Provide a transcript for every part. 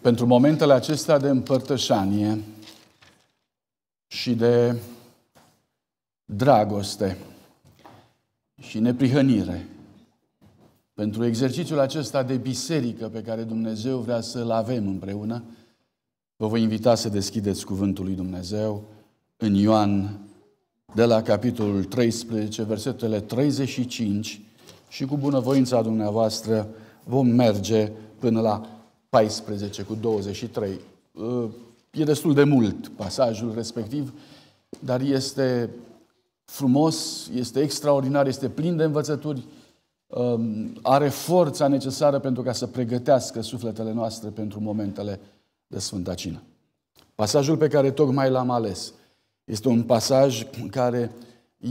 pentru momentele acestea de împărtășanie și de dragoste și neprihănire, pentru exercițiul acesta de biserică pe care Dumnezeu vrea să-l avem împreună, vă voi invita să deschideți Cuvântul lui Dumnezeu în Ioan de la capitolul 13, versetele 35 și cu bunăvoința dumneavoastră vom merge până la 14 cu 23. Uh, e destul de mult pasajul respectiv, dar este frumos, este extraordinar, este plin de învățături, um, are forța necesară pentru ca să pregătească sufletele noastre pentru momentele de Sfânta Cină. Pasajul pe care tocmai l-am ales este un pasaj care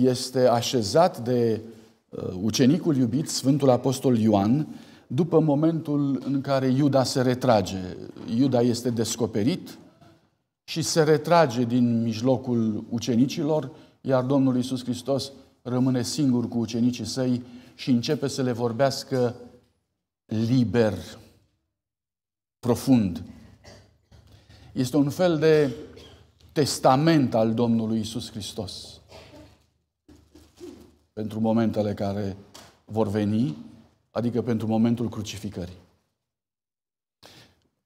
este așezat de uh, ucenicul iubit, Sfântul Apostol Ioan, după momentul în care Iuda se retrage. Iuda este descoperit și se retrage din mijlocul ucenicilor, iar Domnul Iisus Hristos rămâne singur cu ucenicii săi și începe să le vorbească liber, profund. Este un fel de testament al Domnului Iisus Hristos pentru momentele care vor veni adică pentru momentul crucificării.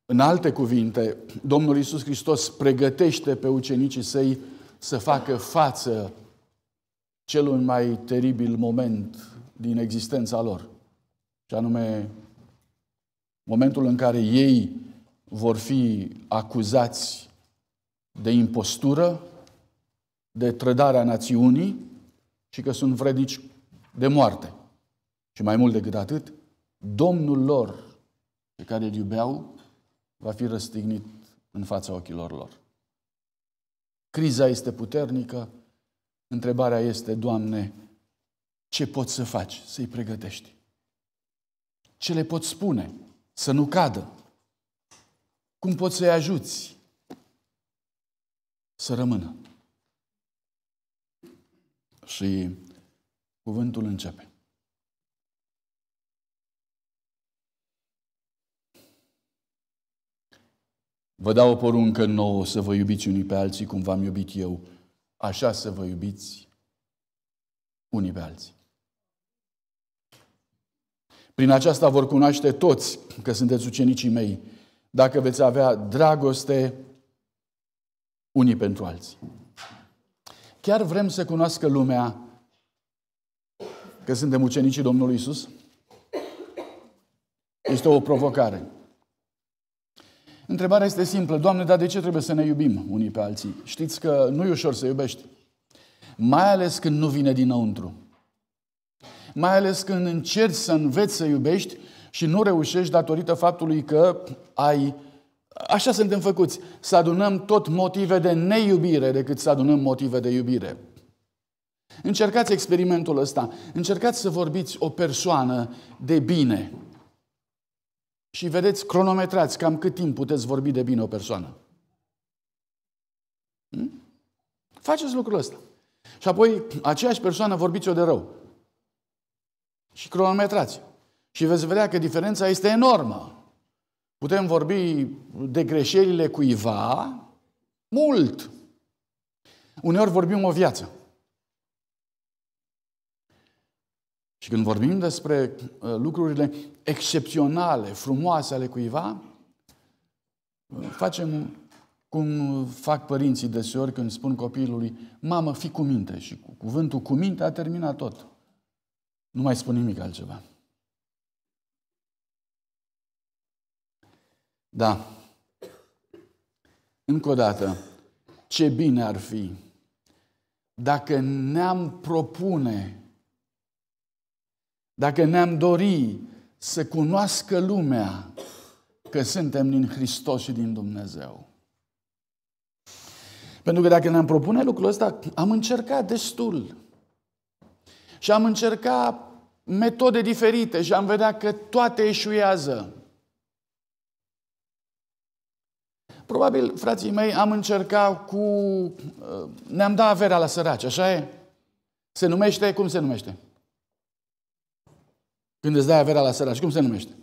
În alte cuvinte, Domnul Iisus Hristos pregătește pe ucenicii săi să facă față celui mai teribil moment din existența lor, și anume momentul în care ei vor fi acuzați de impostură, de trădarea națiunii și că sunt vredici de moarte. Și mai mult decât atât, Domnul lor, pe care îl iubeau, va fi răstignit în fața ochilor lor. Criza este puternică. Întrebarea este, Doamne, ce poți să faci să-i pregătești? Ce le poți spune să nu cadă? Cum poți să-i ajuți să rămână? Și cuvântul începe. Vă dau o poruncă nouă să vă iubiți unii pe alții cum v-am iubit eu. Așa să vă iubiți unii pe alții. Prin aceasta vor cunoaște toți că sunteți ucenicii mei, dacă veți avea dragoste unii pentru alții. Chiar vrem să cunoască lumea că suntem ucenicii Domnului Isus? Este o provocare. Întrebarea este simplă. Doamne, dar de ce trebuie să ne iubim unii pe alții? Știți că nu e ușor să iubești. Mai ales când nu vine dinăuntru. Mai ales când încerci să înveți să iubești și nu reușești datorită faptului că ai... Așa suntem făcuți. Să adunăm tot motive de neiubire decât să adunăm motive de iubire. Încercați experimentul ăsta. Încercați să vorbiți o persoană de bine și vedeți, cronometrați cam cât timp puteți vorbi de bine o persoană. Hmm? Faceți lucrul ăsta. Și apoi, aceeași persoană vorbiți-o de rău. Și cronometrați. Și veți vedea că diferența este enormă. Putem vorbi de greșelile cuiva mult. Uneori vorbim o viață. Și când vorbim despre uh, lucrurile excepționale, frumoase ale cuiva, uh, facem cum fac părinții deseori când spun copilului, mamă, fi cu minte. Și cu cuvântul cu minte a terminat tot. Nu mai spun nimic altceva. Da. Încă o dată, ce bine ar fi dacă ne-am propune dacă ne-am dori să cunoască lumea că suntem din Hristos și din Dumnezeu. Pentru că dacă ne-am propune lucrul ăsta, am încercat destul. Și am încercat metode diferite și am vedea că toate eșuează. Probabil, frații mei, am încercat cu... Uh, ne-am dat averea la săraci, așa e? Se numește? Cum se numește? Când îți dai averea la săraci. Cum se numește?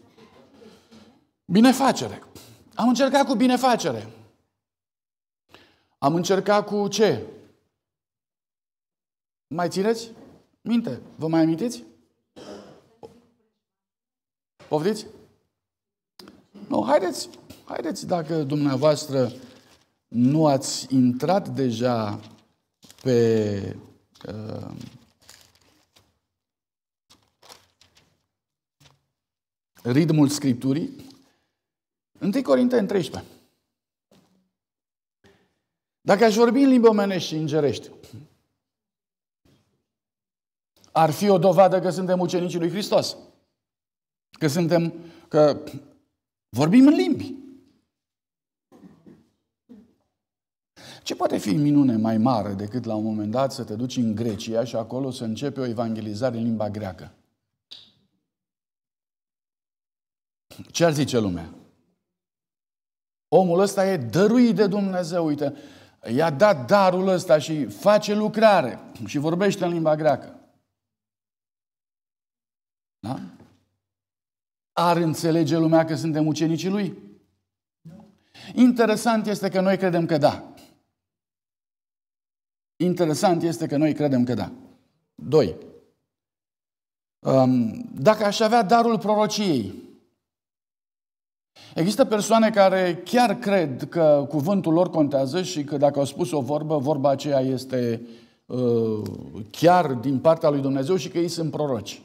Binefacere. Am încercat cu binefacere. Am încercat cu ce? Mai țineți? Minte. Vă mai amintiți? Poftiți? Nu, haideți, haideți dacă dumneavoastră nu ați intrat deja pe uh, ritmul Scripturii, 1 Corinteni 13. Dacă aș vorbi în limba omenești și îngerești, ar fi o dovadă că suntem ucenicii lui Hristos. Că suntem, că vorbim în limbi. Ce poate fi minune mai mare decât la un moment dat să te duci în Grecia și acolo să începe o evangelizare în limba greacă? Ce ar zice lumea? Omul ăsta e dăruit de Dumnezeu, uite, i-a dat darul ăsta și face lucrare și vorbește în limba greacă. Da? Ar înțelege lumea că suntem ucenicii lui? Interesant este că noi credem că da. Interesant este că noi credem că da. Doi. Um, dacă aș avea darul prorociei, Există persoane care chiar cred că cuvântul lor contează și că dacă au spus o vorbă, vorba aceea este uh, chiar din partea lui Dumnezeu și că ei sunt proroci.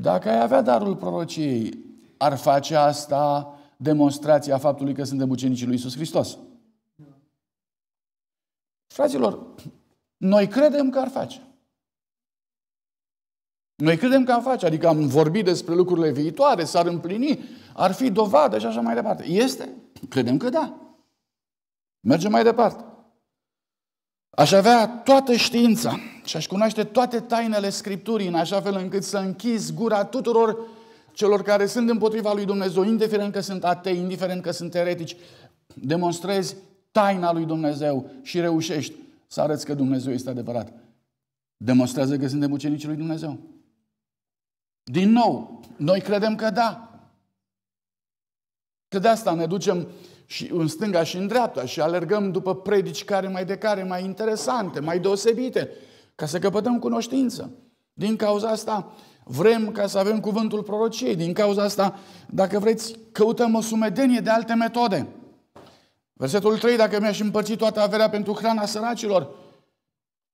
Dacă ai avea darul prorociei, ar face asta demonstrația faptului că suntem ucenicii lui Isus Hristos. Da. Fraților, noi credem că ar face. Noi credem că am face, adică am vorbit despre lucrurile viitoare, s-ar împlini, ar fi dovadă și așa mai departe. Este? Credem că da. Mergem mai departe. Aș avea toată știința și aș cunoaște toate tainele Scripturii în așa fel încât să închizi gura tuturor celor care sunt împotriva lui Dumnezeu, indiferent că sunt atei, indiferent că sunt eretici, demonstrezi taina lui Dumnezeu și reușești să arăți că Dumnezeu este adevărat. Demonstrează că suntem ucenicii lui Dumnezeu. Din nou, noi credem că da. Că de asta ne ducem și în stânga și în dreapta și alergăm după predici care mai de care, mai interesante, mai deosebite, ca să căpătăm cunoștință. Din cauza asta vrem ca să avem cuvântul prorociei. Din cauza asta, dacă vreți, căutăm o sumedenie de alte metode. Versetul 3, dacă mi-aș împărți toată averea pentru hrana săracilor,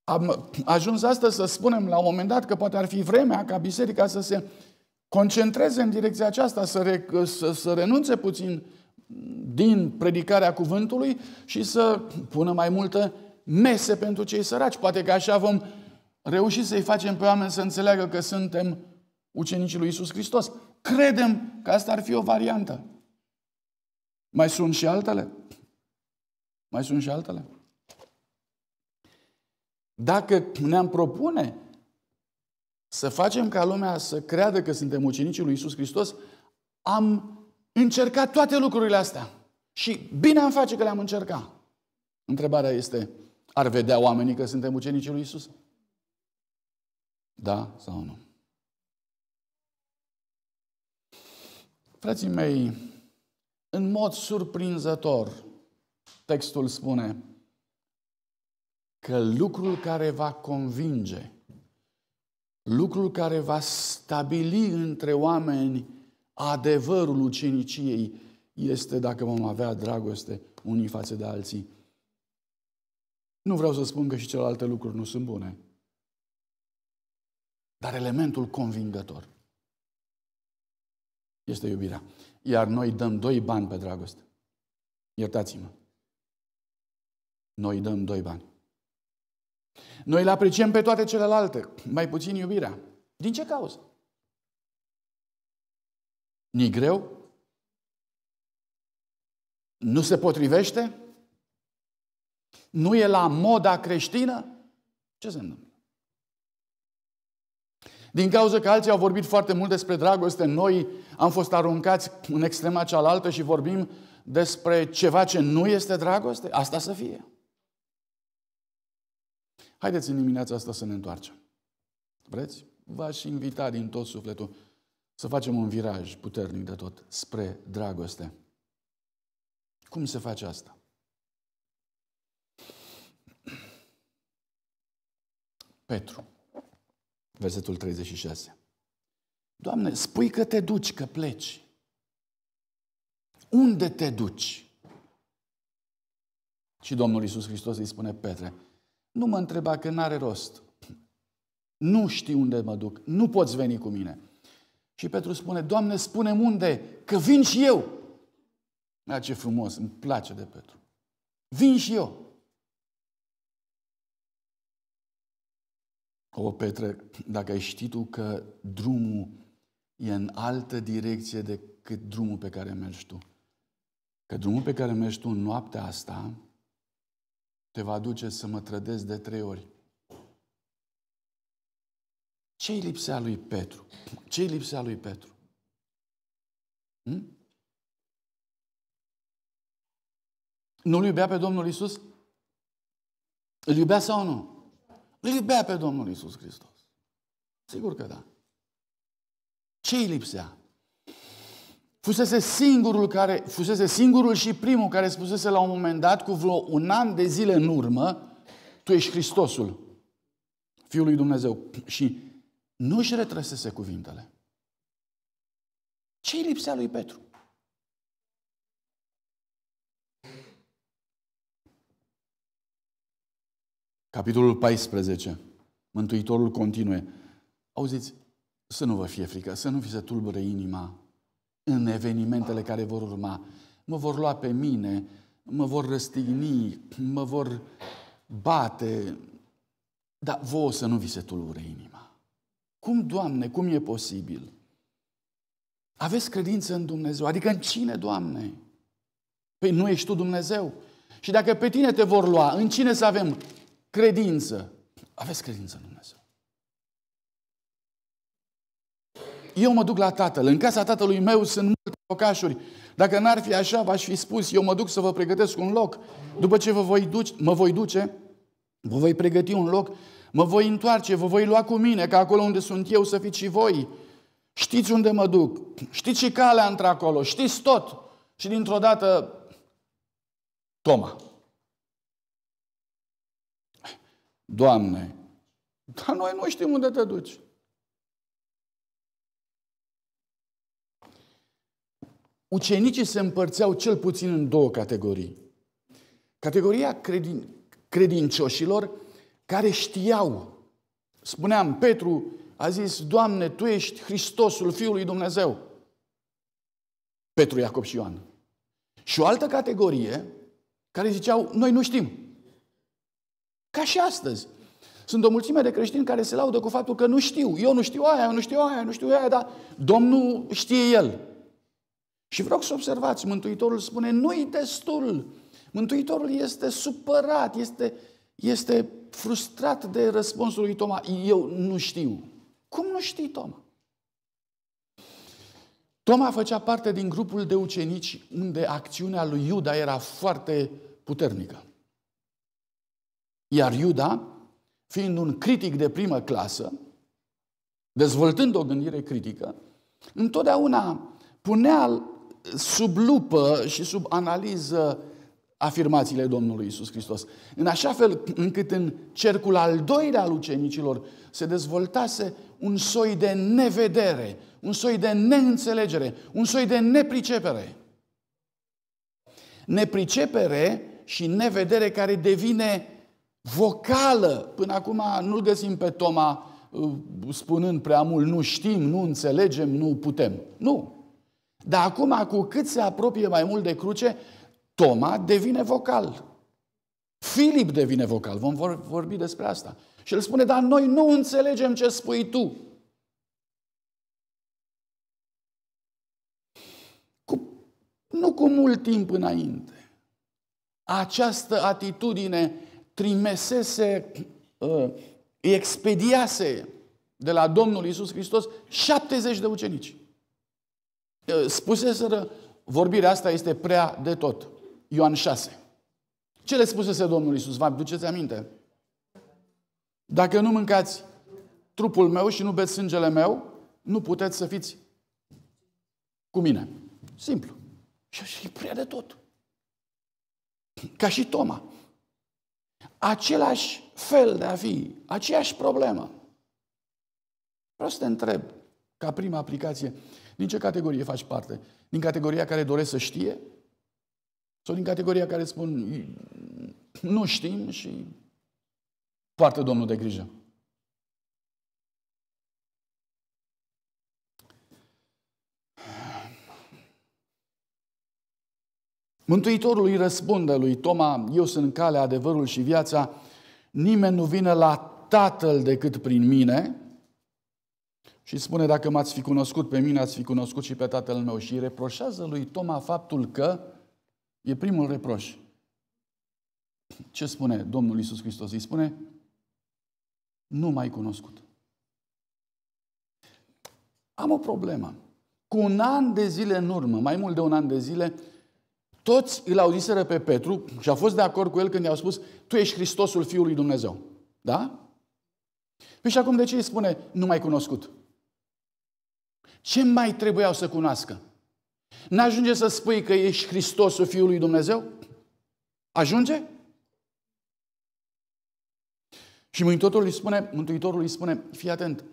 am ajuns astăzi să spunem la un moment dat că poate ar fi vremea ca biserica să se concentreze în direcția aceasta, să, re, să, să renunțe puțin din predicarea cuvântului și să pună mai multă mese pentru cei săraci. Poate că așa vom reuși să-i facem pe oameni să înțeleagă că suntem ucenicii lui Isus Hristos. Credem că asta ar fi o variantă. Mai sunt și altele? Mai sunt și altele? Dacă ne-am propune să facem ca lumea să creadă că suntem ucenicii lui Isus Hristos, am încercat toate lucrurile astea. Și bine am face că le-am încercat. Întrebarea este, ar vedea oamenii că suntem ucenicii lui Isus? Da sau nu? Frații mei, în mod surprinzător, textul spune, că lucrul care va convinge, lucrul care va stabili între oameni adevărul uceniciei, este dacă vom avea dragoste unii față de alții. Nu vreau să spun că și celelalte lucruri nu sunt bune, dar elementul convingător este iubirea. Iar noi dăm doi bani pe dragoste. Iertați-mă. Noi dăm doi bani. Noi le apreciem pe toate celelalte, mai puțin iubirea. Din ce cauză? ni greu? Nu se potrivește? Nu e la moda creștină? Ce se întâmplă? Din cauza că alții au vorbit foarte mult despre dragoste, noi am fost aruncați în extrema cealaltă și vorbim despre ceva ce nu este dragoste? Asta să fie. Haideți în dimineața asta să ne întoarcem. Vreți? V-aș invita din tot sufletul să facem un viraj puternic de tot spre dragoste. Cum se face asta? Petru, versetul 36. Doamne, spui că te duci, că pleci. Unde te duci? Și Domnul Iisus Hristos îi spune Petre, nu mă întreba că nu are rost. Nu știu unde mă duc. Nu poți veni cu mine. Și Petru spune, Doamne, spune unde, că vin și eu. A, ce frumos, îmi place de Petru. Vin și eu. O, Petre, dacă ai ști tu că drumul e în altă direcție decât drumul pe care mergi tu, că drumul pe care mergi tu în noaptea asta te va duce să mă trădezi de trei ori. Ce-i lipsea lui Petru? Ce-i lipsea lui Petru? Hm? Nu-L iubea pe Domnul Isus? Îl iubea sau nu? Îl iubea pe Domnul Isus Hristos. Sigur că da. Ce i lipsea? fusese singurul, care, fusese singurul și primul care spusese la un moment dat, cu vreo un an de zile în urmă, tu ești Hristosul, Fiul lui Dumnezeu. Și nu își retrăsese cuvintele. Ce-i lipsea lui Petru? Capitolul 14. Mântuitorul continue. Auziți, să nu vă fie frică, să nu vi se tulbure inima în evenimentele care vor urma. Mă vor lua pe mine, mă vor răstigni, mă vor bate, dar voi să nu vi se tulbure inima. Cum, Doamne, cum e posibil? Aveți credință în Dumnezeu, adică în cine, Doamne? Păi nu ești Tu Dumnezeu? Și dacă pe tine te vor lua, în cine să avem credință? Aveți credință în Dumnezeu. eu mă duc la tatăl, în casa tatălui meu sunt multe locașuri. Dacă n-ar fi așa, v-aș fi spus, eu mă duc să vă pregătesc un loc. După ce vă voi duce, mă voi duce, vă voi pregăti un loc, mă voi întoarce, vă voi lua cu mine, ca acolo unde sunt eu să fiți și voi. Știți unde mă duc, știți și calea între acolo, știți tot. Și dintr-o dată, Toma. Doamne, dar noi nu știm unde te duci. ucenicii se împărțeau cel puțin în două categorii. Categoria credin, credincioșilor care știau. Spuneam, Petru a zis, Doamne, Tu ești Hristosul Fiului Dumnezeu. Petru, Iacob și Ioan. Și o altă categorie care ziceau, noi nu știm. Ca și astăzi. Sunt o mulțime de creștini care se laudă cu faptul că nu știu. Eu nu știu aia, nu știu aia, nu știu aia, dar Domnul știe El. Și vreau să observați, Mântuitorul spune, nu-i destul. Mântuitorul este supărat, este, este frustrat de răspunsul lui Toma. Eu nu știu. Cum nu știi, Toma? Toma făcea parte din grupul de ucenici unde acțiunea lui Iuda era foarte puternică. Iar Iuda, fiind un critic de primă clasă, dezvoltând o gândire critică, întotdeauna punea sub lupă și sub analiză afirmațiile Domnului Isus Hristos. În așa fel încât în cercul al doilea al ucenicilor se dezvoltase un soi de nevedere, un soi de neînțelegere, un soi de nepricepere. Nepricepere și nevedere care devine vocală. Până acum nu găsim pe Toma uh, spunând prea mult, nu știm, nu înțelegem, nu putem. Nu. Dar acum, cu cât se apropie mai mult de cruce, Toma devine vocal. Filip devine vocal. Vom vorbi despre asta. Și el spune, dar noi nu înțelegem ce spui tu. Cu, nu cu mult timp înainte. Această atitudine trimesese, uh, expediase de la Domnul Isus Hristos 70 de ucenici. Eh, spuseseră, vorbirea asta este prea de tot. Ioan 6. Ce le spusese Domnul Iisus? Vă duceți aminte? Dacă nu mâncați trupul meu și nu beți sângele meu, nu puteți să fiți cu mine. Simplu. Și așa e prea de tot. Ca și Toma. Același fel de a fi, aceeași problemă. Vreau să te întreb, ca prima aplicație, din ce categorie faci parte? Din categoria care doresc să știe? Sau din categoria care spun, mm, nu știm și poartă Domnul de grijă. Mântuitorul îi răspunde lui Toma, eu sunt calea, adevărul și viața, nimeni nu vine la Tatăl decât prin mine, și spune, dacă m-ați fi cunoscut pe mine, ați fi cunoscut și pe tatăl meu. Și reproșează lui Toma faptul că e primul reproș. Ce spune Domnul Isus Hristos? Îi spune, nu mai cunoscut. Am o problemă. Cu un an de zile în urmă, mai mult de un an de zile, toți îl audiseră pe Petru și a fost de acord cu el când i-au spus Tu ești Hristosul Fiului Dumnezeu. Da? Păi și acum de ce îi spune nu mai cunoscut? Ce mai trebuiau să cunoască? N-ajunge să spui că ești Hristosul Fiul lui Dumnezeu? Ajunge? Și Mântuitorul îi spune, Mântuitorul îi spune, fii atent,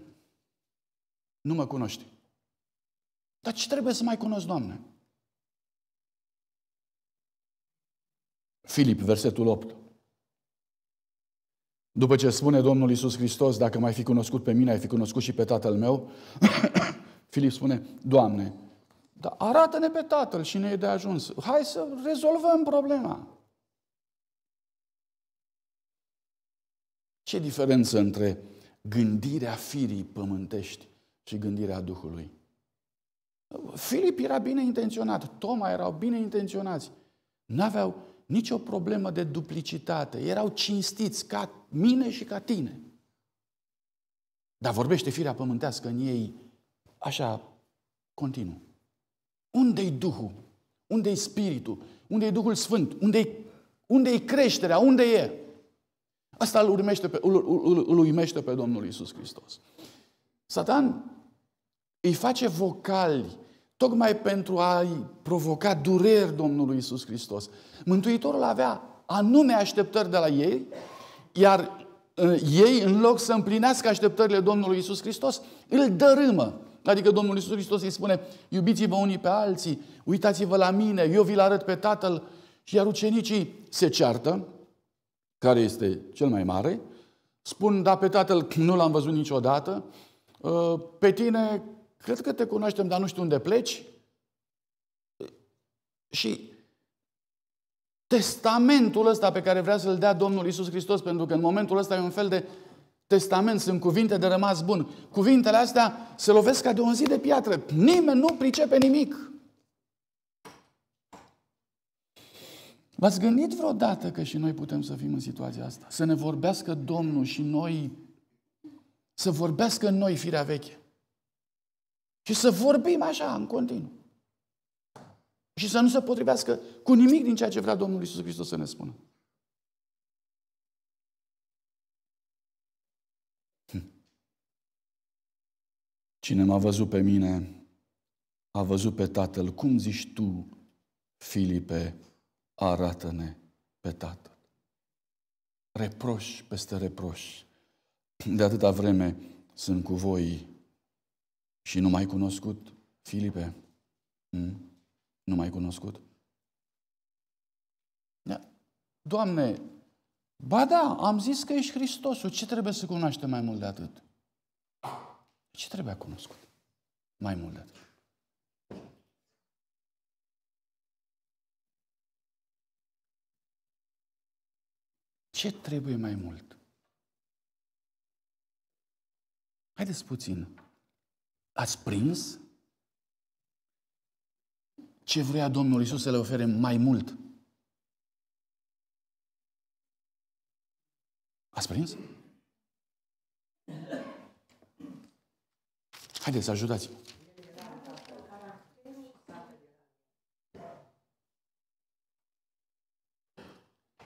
nu mă cunoști. Dar ce trebuie să mai cunosc, Doamne? Filip, versetul 8. După ce spune Domnul Iisus Hristos, dacă mai fi cunoscut pe mine, ai fi cunoscut și pe Tatăl meu, Filip spune, Doamne, dar arată-ne pe Tatăl și ne e de ajuns. Hai să rezolvăm problema. Ce diferență între gândirea firii pământești și gândirea Duhului? Filip era bine intenționat, Toma erau bine intenționați. N-aveau nicio problemă de duplicitate. Erau cinstiți ca mine și ca tine. Dar vorbește firea pământească în ei așa, continuu. Unde-i Duhul? Unde-i Spiritul? Unde-i Duhul Sfânt? Unde-i, unde-i creșterea? Unde e? Asta îl, urmește pe, îl, îl, îl uimește pe Domnul Isus Hristos. Satan îi face vocali tocmai pentru a-i provoca dureri Domnului Isus Hristos. Mântuitorul avea anume așteptări de la ei, iar uh, ei, în loc să împlinească așteptările Domnului Isus Hristos, îl dărâmă. Adică Domnul Iisus Hristos îi spune, iubiți-vă unii pe alții, uitați-vă la mine, eu vi-l arăt pe Tatăl. Și iar ucenicii se ceartă, care este cel mai mare, spun, da, pe Tatăl nu l-am văzut niciodată, uh, pe tine cred că te cunoaștem, dar nu știu unde pleci. Și testamentul ăsta pe care vrea să-l dea Domnul Isus Hristos, pentru că în momentul ăsta e un fel de Testament sunt cuvinte de rămas bun. Cuvintele astea se lovesc ca de un zid de piatră. Nimeni nu pricepe nimic. V-ați gândit vreodată că și noi putem să fim în situația asta? Să ne vorbească Domnul și noi, să vorbească în noi firea veche. Și să vorbim așa, în continuu. Și să nu se potrivească cu nimic din ceea ce vrea Domnul Isus Hristos să ne spună. Cine m-a văzut pe mine, a văzut pe Tatăl. Cum zici tu, Filipe, arată-ne pe Tatăl? Reproș peste reproș. De atâta vreme sunt cu voi și nu mai cunoscut, Filipe? Hmm? Nu mai cunoscut? Doamne, ba da, am zis că ești Hristosul, ce trebuie să cunoaște mai mult de atât? Ce trebuia cunoscut? Mai mult de atât. Ce trebuie mai mult? Haideți puțin. Ați prins ce vrea Domnul Isus să le ofere mai mult? Ați prins? Haideți, ajutați-mă.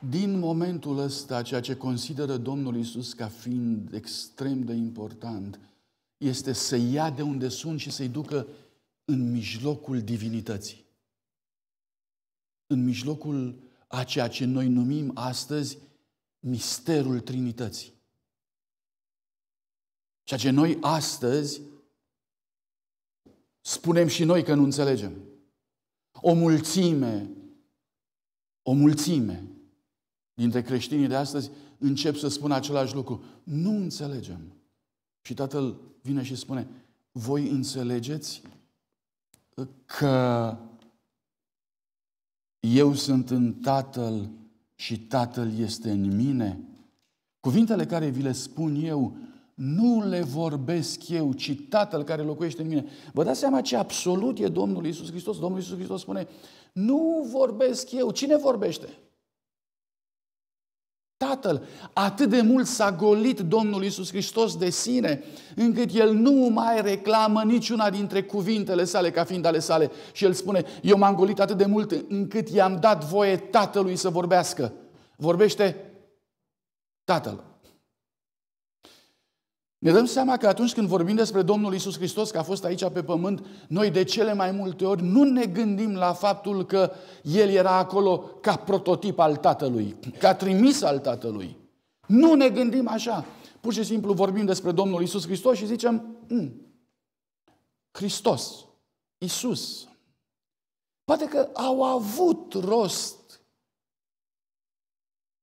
Din momentul ăsta, ceea ce consideră Domnul Isus ca fiind extrem de important, este să ia de unde sunt și să-i ducă în mijlocul divinității. În mijlocul a ceea ce noi numim astăzi misterul Trinității. Ceea ce noi astăzi spunem și noi că nu înțelegem. O mulțime, o mulțime dintre creștinii de astăzi încep să spună același lucru. Nu înțelegem. Și tatăl vine și spune, voi înțelegeți că eu sunt în tatăl și tatăl este în mine? Cuvintele care vi le spun eu nu le vorbesc eu, ci Tatăl care locuiește în mine. Vă dați seama ce absolut e Domnul Isus Hristos? Domnul Isus Hristos spune, nu vorbesc eu. Cine vorbește? Tatăl. Atât de mult s-a golit Domnul Isus Hristos de sine, încât el nu mai reclamă niciuna dintre cuvintele sale ca fiind ale sale. Și el spune, eu m-am golit atât de mult încât i-am dat voie Tatălui să vorbească. Vorbește Tatăl. Ne dăm seama că atunci când vorbim despre Domnul Isus Hristos, că a fost aici pe pământ, noi de cele mai multe ori nu ne gândim la faptul că El era acolo ca prototip al Tatălui, ca trimis al Tatălui. Nu ne gândim așa. Pur și simplu vorbim despre Domnul Isus Hristos și zicem, mm, Hristos, Isus. Poate că au avut rost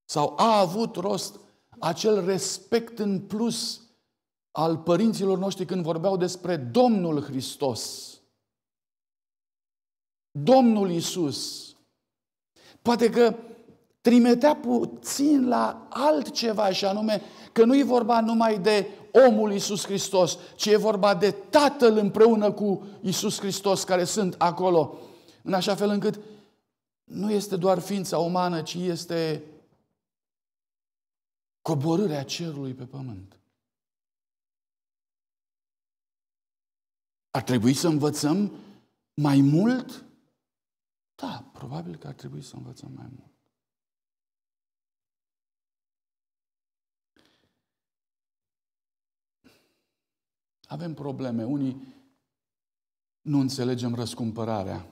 sau a avut rost acel respect în plus al părinților noștri când vorbeau despre Domnul Hristos. Domnul Isus. Poate că trimitea puțin la altceva și anume că nu e vorba numai de omul Isus Hristos, ci e vorba de Tatăl împreună cu Isus Hristos care sunt acolo. În așa fel încât nu este doar ființa umană, ci este coborârea cerului pe pământ. Ar trebui să învățăm mai mult? Da, probabil că ar trebui să învățăm mai mult. Avem probleme. Unii nu înțelegem răscumpărarea.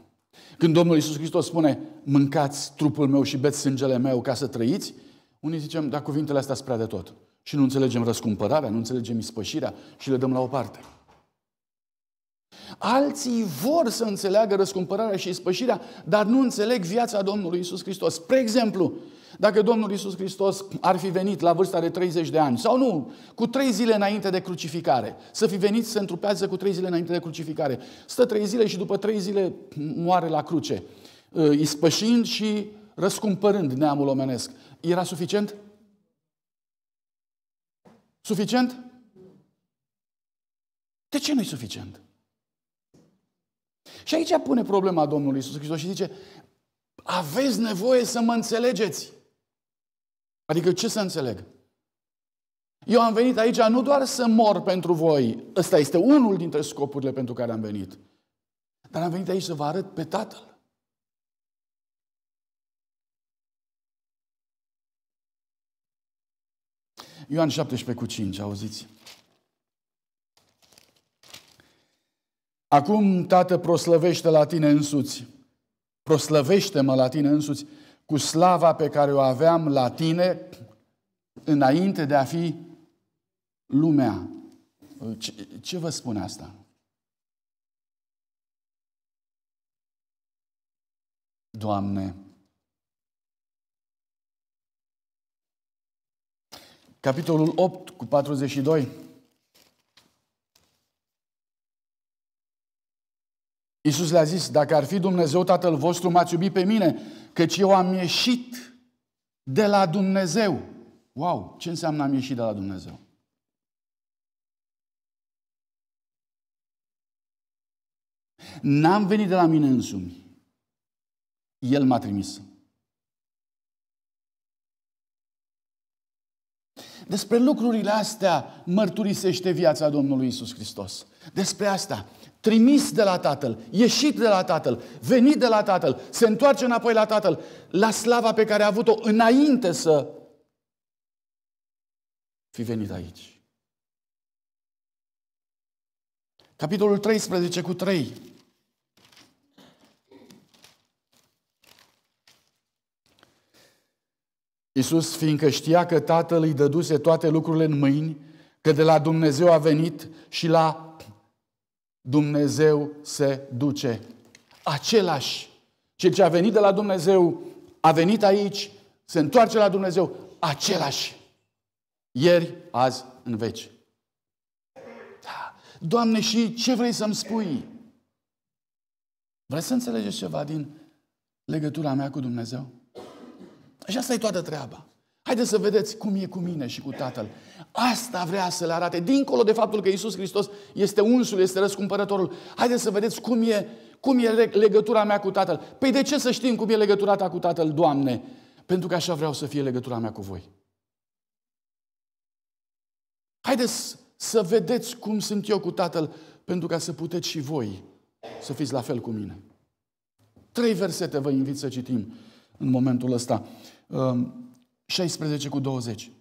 Când Domnul Iisus Hristos spune, mâncați trupul meu și beți sângele meu ca să trăiți, unii zicem, da, cuvintele astea sunt prea de tot. Și nu înțelegem răscumpărarea, nu înțelegem ispășirea și le dăm la o parte. Alții vor să înțeleagă răscumpărarea și ispășirea, dar nu înțeleg viața Domnului Isus Hristos. Spre exemplu, dacă Domnul Isus Hristos ar fi venit la vârsta de 30 de ani, sau nu, cu trei zile înainte de crucificare, să fi venit să se întrupează cu trei zile înainte de crucificare, stă trei zile și după trei zile moare la cruce, uh, ispășind și răscumpărând neamul omenesc, era suficient? Suficient? De ce nu-i suficient? Și aici pune problema Domnului Isus Hristos și zice, aveți nevoie să mă înțelegeți. Adică ce să înțeleg? Eu am venit aici nu doar să mor pentru voi, ăsta este unul dintre scopurile pentru care am venit, dar am venit aici să vă arăt pe Tatăl. Ioan 17 cu 5, auziți? Acum, Tată, proslăvește la tine însuți. Proslăvește-mă la tine însuți cu slava pe care o aveam la tine înainte de a fi lumea. Ce, ce vă spune asta? Doamne, capitolul 8 cu 42. Iisus le-a zis, dacă ar fi Dumnezeu Tatăl vostru, m-ați iubit pe mine, căci eu am ieșit de la Dumnezeu. Wow, ce înseamnă am ieșit de la Dumnezeu? N-am venit de la mine însumi. El m-a trimis. Despre lucrurile astea mărturisește viața Domnului Isus Hristos. Despre asta. Trimis de la Tatăl, ieșit de la Tatăl, venit de la Tatăl, se întoarce înapoi la Tatăl, la slava pe care a avut-o înainte să fi venit aici. Capitolul 13 cu 3. Iisus, fiindcă știa că Tatăl îi dăduse toate lucrurile în mâini, că de la Dumnezeu a venit și l-a Dumnezeu se duce. Același. Cel ce a venit de la Dumnezeu, a venit aici, se întoarce la Dumnezeu, același. Ieri, azi, în veci. Da. Doamne, și ce vrei să-mi spui? Vrei să înțelegeți ceva din legătura mea cu Dumnezeu? Așa asta e toată treaba. Haideți să vedeți cum e cu mine și cu Tatăl. Asta vrea să le arate. Dincolo de faptul că Isus Hristos este unsul, este răscumpărătorul. Haideți să vedeți cum e, cum e legătura mea cu Tatăl. Păi de ce să știm cum e legătura ta cu Tatăl, Doamne? Pentru că așa vreau să fie legătura mea cu voi. Haideți să vedeți cum sunt eu cu Tatăl, pentru ca să puteți și voi să fiți la fel cu mine. Trei versete vă invit să citim în momentul ăsta. Ehm, 16 cu 20.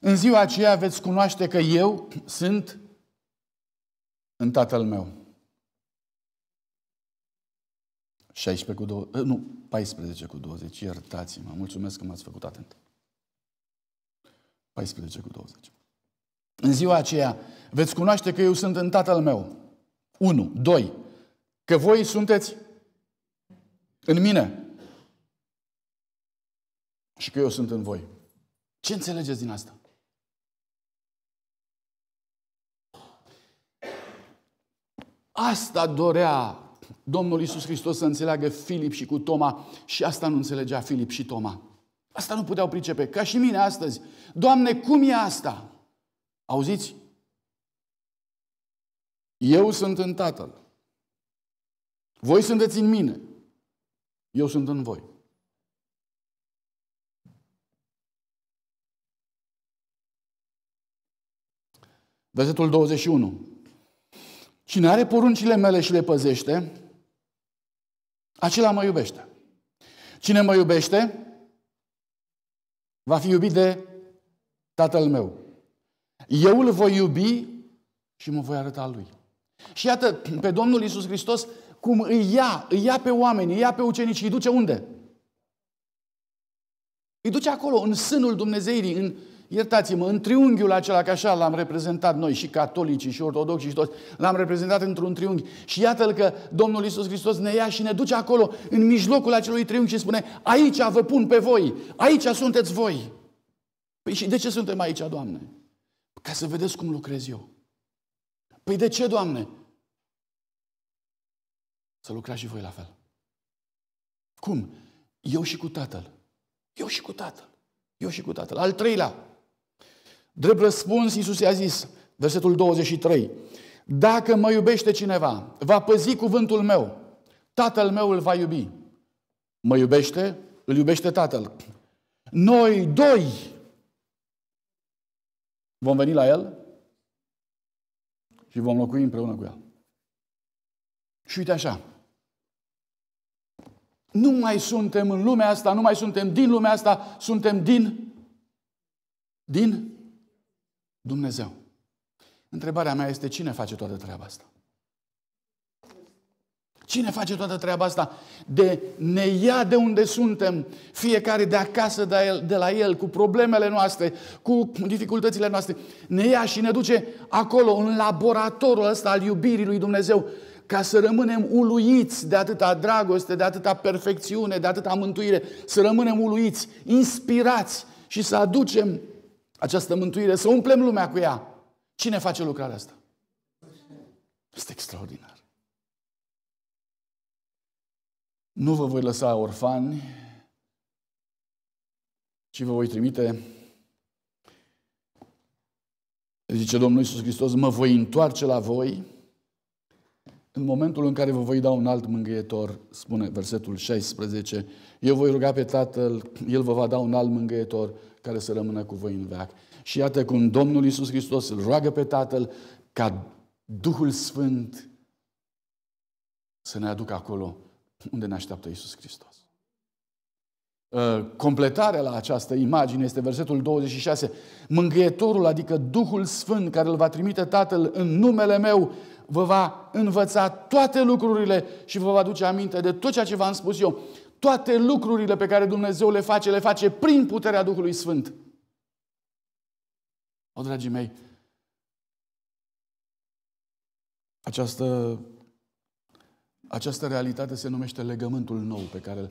În ziua aceea veți cunoaște că eu sunt în Tatăl meu. 16 cu 20, eh, nu, 14 cu 20, iertați-mă, mulțumesc că m-ați făcut atent. 14 cu 20. În ziua aceea veți cunoaște că eu sunt în Tatăl meu. 1. 2. Că voi sunteți în mine și că eu sunt în voi. Ce înțelegeți din asta? Asta dorea Domnul Isus Hristos să înțeleagă Filip și cu Toma și asta nu înțelegea Filip și Toma. Asta nu puteau pricepe. Ca și mine astăzi. Doamne, cum e asta? Auziți? Eu sunt în Tatăl. Voi sunteți în mine. Eu sunt în voi. Versetul 21. Cine are poruncile mele și le păzește, acela mă iubește. Cine mă iubește, va fi iubit de Tatăl meu. Eu îl voi iubi și mă voi arăta lui. Și iată, pe Domnul Isus Hristos cum îi ia, îi ia pe oameni, îi ia pe ucenici, îi duce unde? Îi duce acolo, în sânul Dumnezeirii, în, iertați-mă, în triunghiul acela, că așa l-am reprezentat noi, și catolicii, și ortodoxii, și toți, l-am reprezentat într-un triunghi. Și iată-l că Domnul Isus Hristos ne ia și ne duce acolo, în mijlocul acelui triunghi și spune, aici vă pun pe voi, aici sunteți voi. Păi și de ce suntem aici, Doamne? Ca să vedeți cum lucrez eu. Păi de ce, Doamne? Să lucrați și voi la fel. Cum? Eu și cu tatăl. Eu și cu tatăl. Eu și cu tatăl. Al treilea. Drept răspuns, Iisus i-a zis, versetul 23, Dacă mă iubește cineva, va păzi cuvântul meu, tatăl meu îl va iubi. Mă iubește, îl iubește tatăl. Noi doi vom veni la el și vom locui împreună cu el. Și uite așa. Nu mai suntem în lumea asta, nu mai suntem din lumea asta, suntem din din Dumnezeu. Întrebarea mea este cine face toată treaba asta? Cine face toată treaba asta? De ne ia de unde suntem, fiecare de acasă de, el, de la el, cu problemele noastre, cu dificultățile noastre. Ne ia și ne duce acolo, în laboratorul ăsta al iubirii lui Dumnezeu, ca să rămânem uluiți de atâta dragoste, de atâta perfecțiune, de atâta mântuire, să rămânem uluiți, inspirați și să aducem această mântuire, să umplem lumea cu ea. Cine face lucrarea asta? Este extraordinar. Nu vă voi lăsa orfani, ci vă voi trimite, zice Domnul Iisus Hristos, mă voi întoarce la voi în momentul în care vă voi da un alt mângâietor, spune versetul 16, eu voi ruga pe Tatăl, El vă va da un alt mângâietor care să rămână cu voi în veac. Și iată cum Domnul Iisus Hristos îl roagă pe Tatăl ca Duhul Sfânt să ne aducă acolo unde ne așteaptă Iisus Hristos. Ă, completarea la această imagine este versetul 26. Mângâietorul, adică Duhul Sfânt care îl va trimite Tatăl în numele meu, vă va învăța toate lucrurile și vă va duce aminte de tot ceea ce v-am spus eu. Toate lucrurile pe care Dumnezeu le face, le face prin puterea Duhului Sfânt. O, dragii mei, această, această realitate se numește legământul nou pe care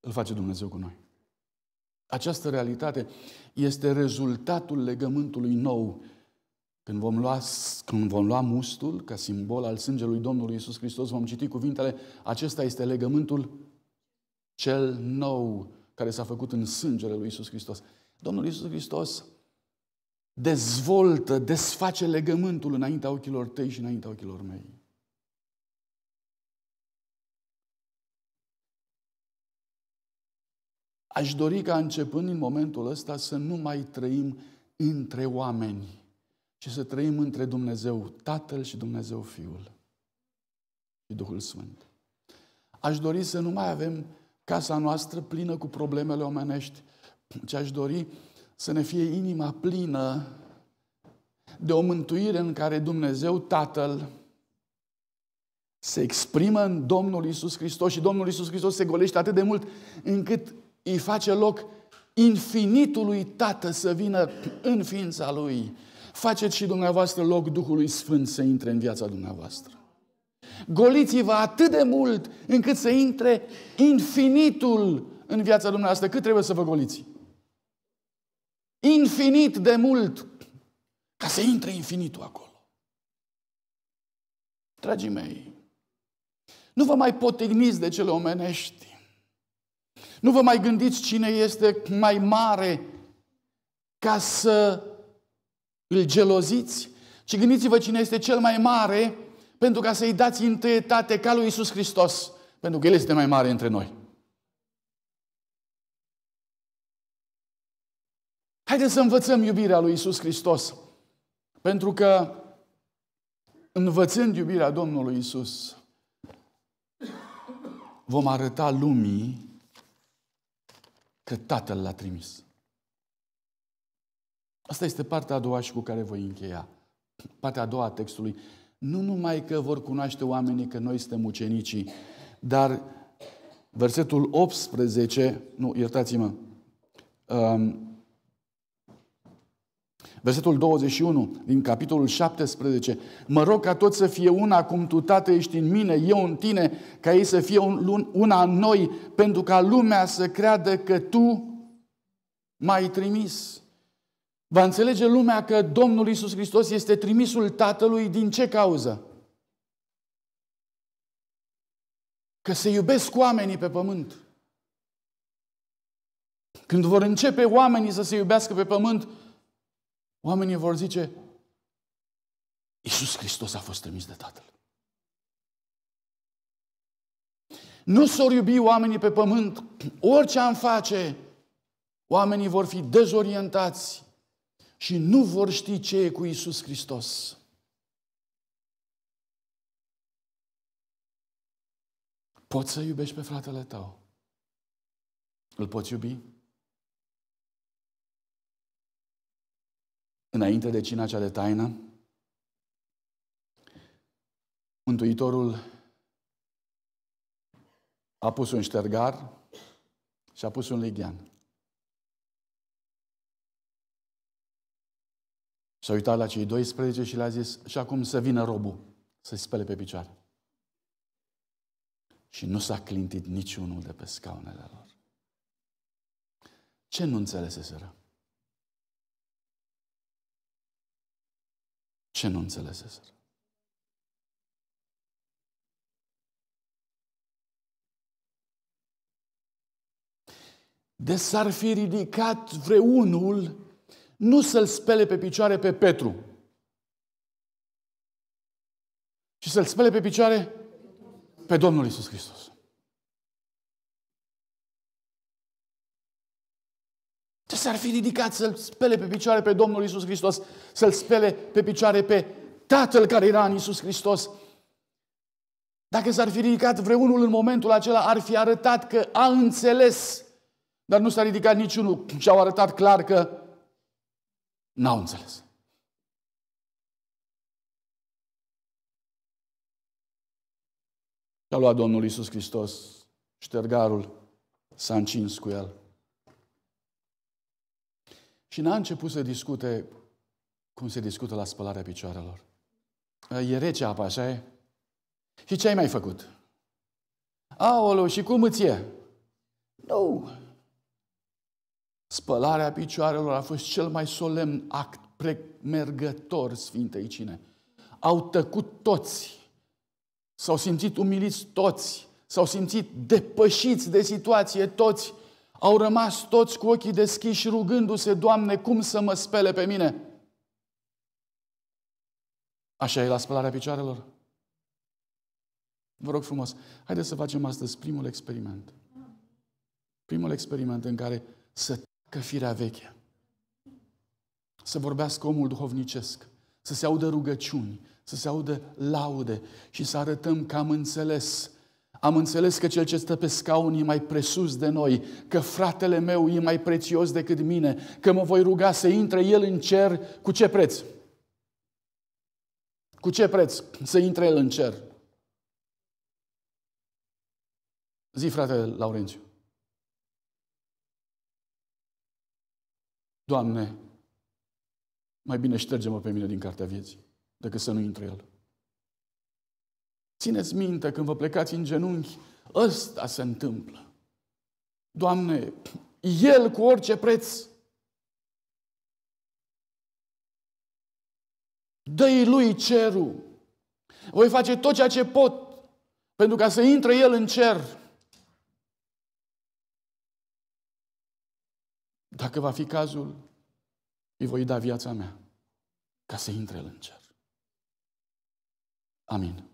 îl face Dumnezeu cu noi. Această realitate este rezultatul legământului nou când vom, lua, când vom lua mustul, ca simbol al sângelui Domnului Isus Hristos, vom citi cuvintele, acesta este legământul cel nou care s-a făcut în sângele lui Isus Hristos. Domnul Isus Hristos dezvoltă, desface legământul înaintea ochilor tăi și înaintea ochilor mei. Aș dori ca începând în momentul ăsta să nu mai trăim între oameni, și să trăim între Dumnezeu Tatăl și Dumnezeu Fiul și Duhul Sfânt. Aș dori să nu mai avem casa noastră plină cu problemele omenești, ci aș dori să ne fie inima plină de o mântuire în care Dumnezeu Tatăl se exprimă în Domnul Isus Hristos și Domnul Isus Hristos se golește atât de mult încât îi face loc infinitului Tată să vină în ființa Lui faceți și dumneavoastră loc Duhului Sfânt să intre în viața dumneavoastră. Goliți-vă atât de mult încât să intre infinitul în viața dumneavoastră. Cât trebuie să vă goliți? Infinit de mult. Ca să intre infinitul acolo. Dragii mei, nu vă mai potigniți de cele omenești. Nu vă mai gândiți cine este mai mare ca să îl geloziți? Și gândiți-vă cine este cel mai mare pentru ca să-i dați întâietate ca lui Isus Hristos, pentru că El este mai mare între noi. Haideți să învățăm iubirea lui Isus Hristos, pentru că învățând iubirea Domnului Isus, vom arăta lumii că Tatăl l-a trimis. Asta este partea a doua și cu care voi încheia. Partea a doua a textului. Nu numai că vor cunoaște oamenii că noi suntem ucenicii, dar versetul 18, nu, iertați-mă, um, Versetul 21 din capitolul 17. Mă rog ca tot să fie una cum tu, Tată, ești în mine, eu în tine, ca ei să fie una în noi, pentru ca lumea să creadă că tu m-ai trimis. Va înțelege lumea că Domnul Isus Hristos este trimisul Tatălui din ce cauză? Că se iubesc oamenii pe pământ. Când vor începe oamenii să se iubească pe pământ, oamenii vor zice, Iisus Hristos a fost trimis de Tatăl. Nu s-or iubi oamenii pe pământ, orice am face, oamenii vor fi dezorientați, și nu vor ști ce e cu Isus Hristos. Poți să iubești pe fratele tău? Îl poți iubi? Înainte de cina cea de taină, Mântuitorul a pus un ștergar și a pus un lighean. S-a uitat la cei 12 și le-a zis, și acum să vină robul să-i spele pe picioare. Și nu s-a clintit niciunul de pe scaunele lor. Ce nu înțeleseseră? Ce nu înțeleseseră? De s-ar fi ridicat vreunul nu să-l spele pe picioare pe Petru, ci să-l spele pe picioare pe Domnul Isus Hristos. Ce s-ar fi ridicat să-l spele pe picioare pe Domnul Isus Hristos, să-l spele pe picioare pe Tatăl care era în Isus Hristos? Dacă s-ar fi ridicat vreunul în momentul acela, ar fi arătat că a înțeles, dar nu s-a ridicat niciunul și au arătat clar că N-au înțeles. Și-a luat Domnul Iisus Hristos ștergarul, s-a încins cu el. Și n-a început să discute cum se discută la spălarea picioarelor. E rece apa, așa e? Și ce ai mai făcut? Aolo, și cum îți e? Nu, Spălarea picioarelor a fost cel mai solemn act premergător Sfintei Cine. Au tăcut toți, s-au simțit umiliți toți, s-au simțit depășiți de situație toți, au rămas toți cu ochii deschiși rugându-se, Doamne, cum să mă spele pe mine? Așa e la spălarea picioarelor? Vă rog frumos, haideți să facem astăzi primul experiment. Primul experiment în care să că firea veche. Să vorbească omul duhovnicesc, să se audă rugăciuni, să se audă laude și să arătăm că am înțeles am înțeles că cel ce stă pe scaun e mai presus de noi, că fratele meu e mai prețios decât mine, că mă voi ruga să intre el în cer cu ce preț? Cu ce preț să intre el în cer? Zi, frate Laurențiu. Doamne, mai bine șterge-mă pe mine din cartea vieții decât să nu intru el. Țineți minte când vă plecați în genunchi, ăsta se întâmplă. Doamne, el cu orice preț. Dă-i lui cerul. Voi face tot ceea ce pot pentru ca să intre el în cer. Dacă va fi cazul, îi voi da viața mea ca să intre în cer. Amin.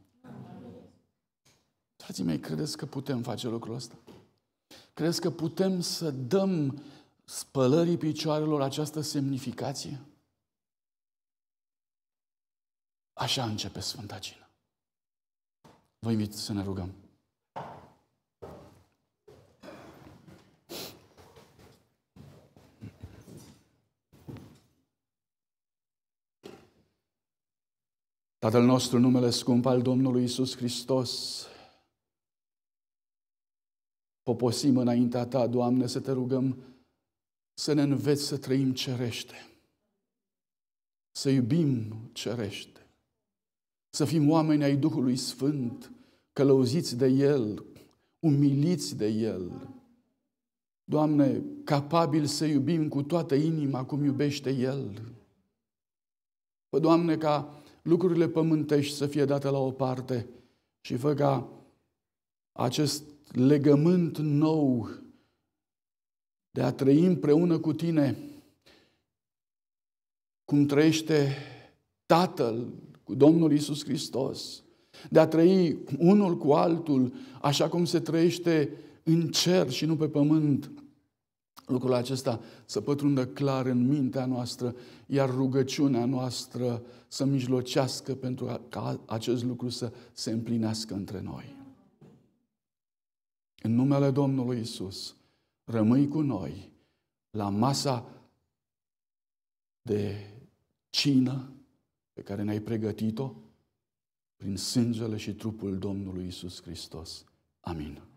Frații mei, credeți că putem face lucrul ăsta? Credeți că putem să dăm spălării picioarelor această semnificație? Așa începe Sfânta Cină. Vă invit să ne rugăm. Tatăl nostru, numele scump al Domnului Isus Hristos, poposim înaintea Ta, Doamne, să Te rugăm să ne înveți să trăim cerește, să iubim cerește, să fim oameni ai Duhului Sfânt, călăuziți de El, umiliți de El. Doamne, capabil să iubim cu toată inima cum iubește El. Pă, Doamne, ca lucrurile pământești să fie date la o parte și fă ca acest legământ nou de a trăi împreună cu tine, cum trăiește Tatăl cu Domnul Isus Hristos, de a trăi unul cu altul așa cum se trăiește în cer și nu pe pământ, lucrul acesta să pătrundă clar în mintea noastră, iar rugăciunea noastră să mijlocească pentru ca acest lucru să se împlinească între noi. În numele Domnului Isus, rămâi cu noi la masa de cină pe care ne-ai pregătit-o prin sângele și trupul Domnului Isus Hristos. Amin.